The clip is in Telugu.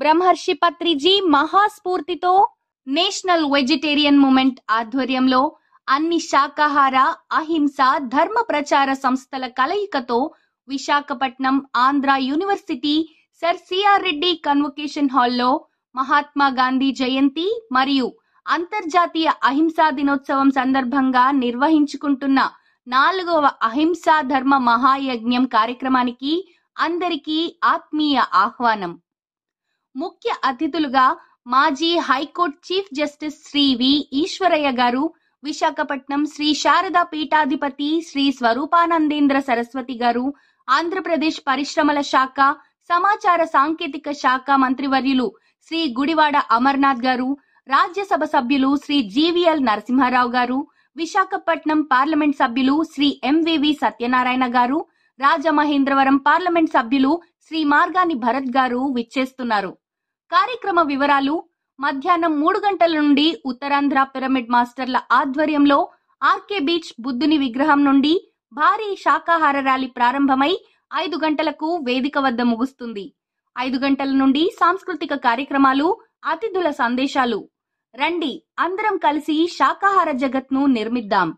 బ్రహ్మర్షి పత్రిజీ మహాస్ఫూర్తితో నేషనల్ వెజిటేరియన్ మూమెంట్ ఆధ్వర్యంలో అన్ని శాకాహార అహింస ధర్మ ప్రచార సంస్థల కలయికతో Visakhapatnam Andhra university sir CR Reddy convocation హాల్లో మహాత్మా గాంధీ జయంతి మరియు అంతర్జాతీయ అహింసా దినోత్సవం సందర్భంగా నిర్వహించుకుంటున్న నాలుగవ అహింసా ధర్మ మహాయజ్ఞం కార్యక్రమానికి అందరికీ ఆత్మీయ ఆహ్వానం ముఖ్య అతిథులుగా మాజీ high court chief justice Shri V Eswaraiah గారు విశాఖపట్నం శ్రీ శారద పీఠాధిపతి శ్రీ స్వరూపానందేంద్ర సరస్వతి గారు ఆంధ్రప్రదేశ్ పరిశ్రమల శాఖ సమాచార సాంకేతిక శాఖ మంత్రివర్యులు శ్రీ గుడివాడ అమర్నాథ్ గారు రాజ్యసభ సభ్యులు శ్రీ జీవీఎల్ నరసింహారావు గారు విశాఖపట్నం పార్లమెంట్ సభ్యులు శ్రీ ఎంవివి సత్యనారాయణ గారు రాజమహేంద్రవరం పార్లమెంట్ సభ్యులు శ్రీ మార్గాని భరత్ గారు విచ్చేస్తున్నారు కార్యక్రమ వివరాలు మధ్యాహ్నం మూడు గంటల నుండి ఉత్తరాంధ్ర పిరమిడ్ మాస్టర్ల ఆధ్వర్యంలో ఆర్కే బీచ్ బుద్ధుని విగ్రహం నుండి భారీ శాకాహార ర్యాలీ ప్రారంభమై ఐదు గంటలకు వేదిక వద్ద ముగుస్తుంది ఐదు గంటల నుండి సాంస్కృతిక కార్యక్రమాలు అతిథుల సందేశాలు రండి అందరం కలిసి శాకాహార జగత్ను నిర్మిద్దాం